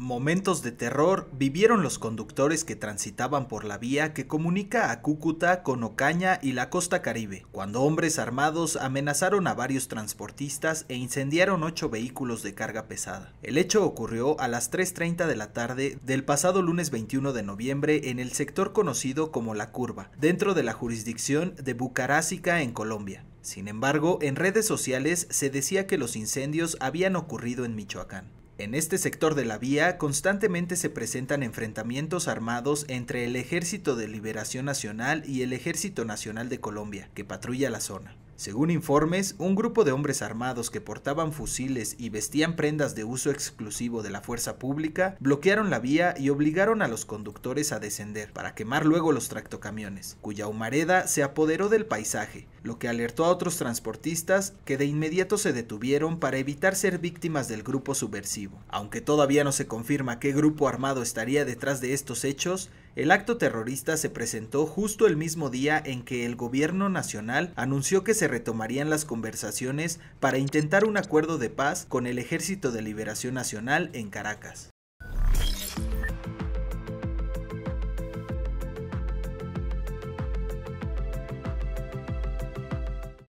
Momentos de terror vivieron los conductores que transitaban por la vía que comunica a Cúcuta con Ocaña y la costa caribe, cuando hombres armados amenazaron a varios transportistas e incendiaron ocho vehículos de carga pesada. El hecho ocurrió a las 3.30 de la tarde del pasado lunes 21 de noviembre en el sector conocido como La Curva, dentro de la jurisdicción de Bucarásica en Colombia. Sin embargo, en redes sociales se decía que los incendios habían ocurrido en Michoacán. En este sector de la vía constantemente se presentan enfrentamientos armados entre el Ejército de Liberación Nacional y el Ejército Nacional de Colombia, que patrulla la zona. Según informes, un grupo de hombres armados que portaban fusiles y vestían prendas de uso exclusivo de la fuerza pública bloquearon la vía y obligaron a los conductores a descender para quemar luego los tractocamiones, cuya humareda se apoderó del paisaje, lo que alertó a otros transportistas que de inmediato se detuvieron para evitar ser víctimas del grupo subversivo. Aunque todavía no se confirma qué grupo armado estaría detrás de estos hechos, el acto terrorista se presentó justo el mismo día en que el gobierno nacional anunció que se retomarían las conversaciones para intentar un acuerdo de paz con el Ejército de Liberación Nacional en Caracas.